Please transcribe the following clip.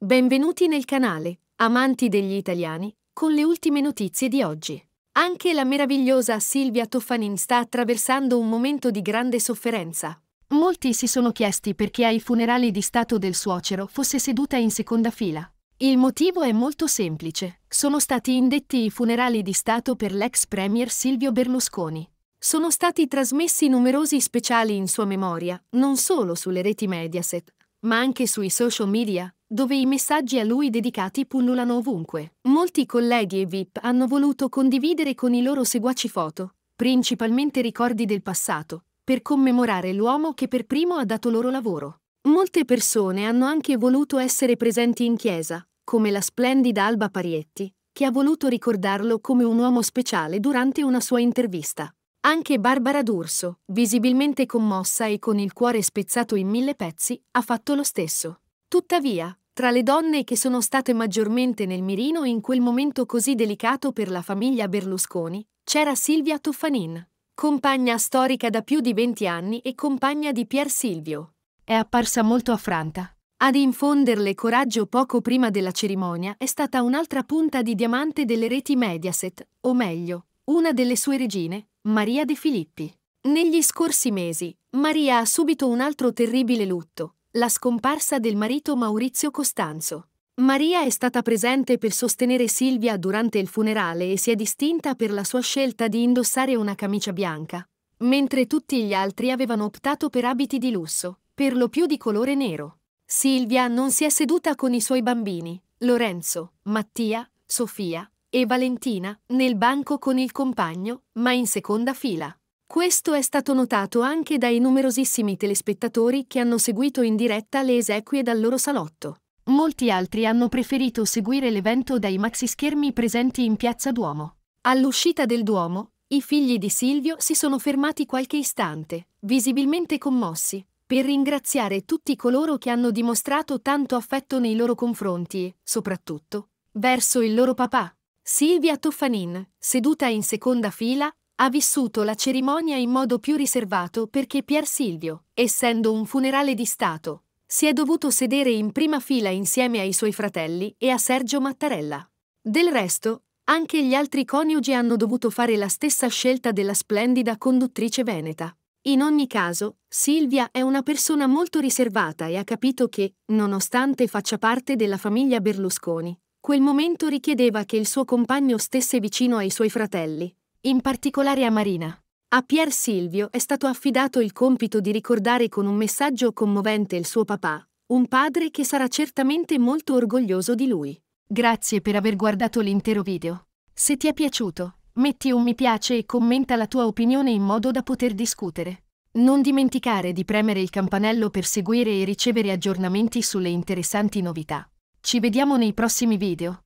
Benvenuti nel canale, amanti degli italiani, con le ultime notizie di oggi. Anche la meravigliosa Silvia Toffanin sta attraversando un momento di grande sofferenza. Molti si sono chiesti perché ai funerali di stato del suocero fosse seduta in seconda fila. Il motivo è molto semplice. Sono stati indetti i funerali di stato per l'ex premier Silvio Berlusconi. Sono stati trasmessi numerosi speciali in sua memoria, non solo sulle reti Mediaset, ma anche sui social media, dove i messaggi a lui dedicati pullulano ovunque. Molti colleghi e VIP hanno voluto condividere con i loro seguaci foto, principalmente ricordi del passato, per commemorare l'uomo che per primo ha dato loro lavoro. Molte persone hanno anche voluto essere presenti in chiesa, come la splendida Alba Parietti, che ha voluto ricordarlo come un uomo speciale durante una sua intervista. Anche Barbara D'Urso, visibilmente commossa e con il cuore spezzato in mille pezzi, ha fatto lo stesso. Tuttavia, tra le donne che sono state maggiormente nel mirino in quel momento così delicato per la famiglia Berlusconi, c'era Silvia Toffanin, compagna storica da più di 20 anni e compagna di Pier Silvio. È apparsa molto affranta. Ad infonderle coraggio poco prima della cerimonia è stata un'altra punta di diamante delle reti Mediaset, o meglio, una delle sue regine, Maria De Filippi. Negli scorsi mesi, Maria ha subito un altro terribile lutto, la scomparsa del marito Maurizio Costanzo. Maria è stata presente per sostenere Silvia durante il funerale e si è distinta per la sua scelta di indossare una camicia bianca, mentre tutti gli altri avevano optato per abiti di lusso, per lo più di colore nero. Silvia non si è seduta con i suoi bambini, Lorenzo, Mattia, Sofia, e Valentina nel banco con il compagno, ma in seconda fila. Questo è stato notato anche dai numerosissimi telespettatori che hanno seguito in diretta le esequie dal loro salotto. Molti altri hanno preferito seguire l'evento dai maxischermi presenti in Piazza Duomo. All'uscita del Duomo, i figli di Silvio si sono fermati qualche istante, visibilmente commossi, per ringraziare tutti coloro che hanno dimostrato tanto affetto nei loro confronti e, soprattutto, verso il loro papà. Silvia Toffanin, seduta in seconda fila, ha vissuto la cerimonia in modo più riservato perché Pier Silvio, essendo un funerale di Stato, si è dovuto sedere in prima fila insieme ai suoi fratelli e a Sergio Mattarella. Del resto, anche gli altri coniugi hanno dovuto fare la stessa scelta della splendida conduttrice veneta. In ogni caso, Silvia è una persona molto riservata e ha capito che, nonostante faccia parte della famiglia Berlusconi, Quel momento richiedeva che il suo compagno stesse vicino ai suoi fratelli, in particolare a Marina. A Pier Silvio è stato affidato il compito di ricordare con un messaggio commovente il suo papà, un padre che sarà certamente molto orgoglioso di lui. Grazie per aver guardato l'intero video. Se ti è piaciuto, metti un mi piace e commenta la tua opinione in modo da poter discutere. Non dimenticare di premere il campanello per seguire e ricevere aggiornamenti sulle interessanti novità. Ci vediamo nei prossimi video.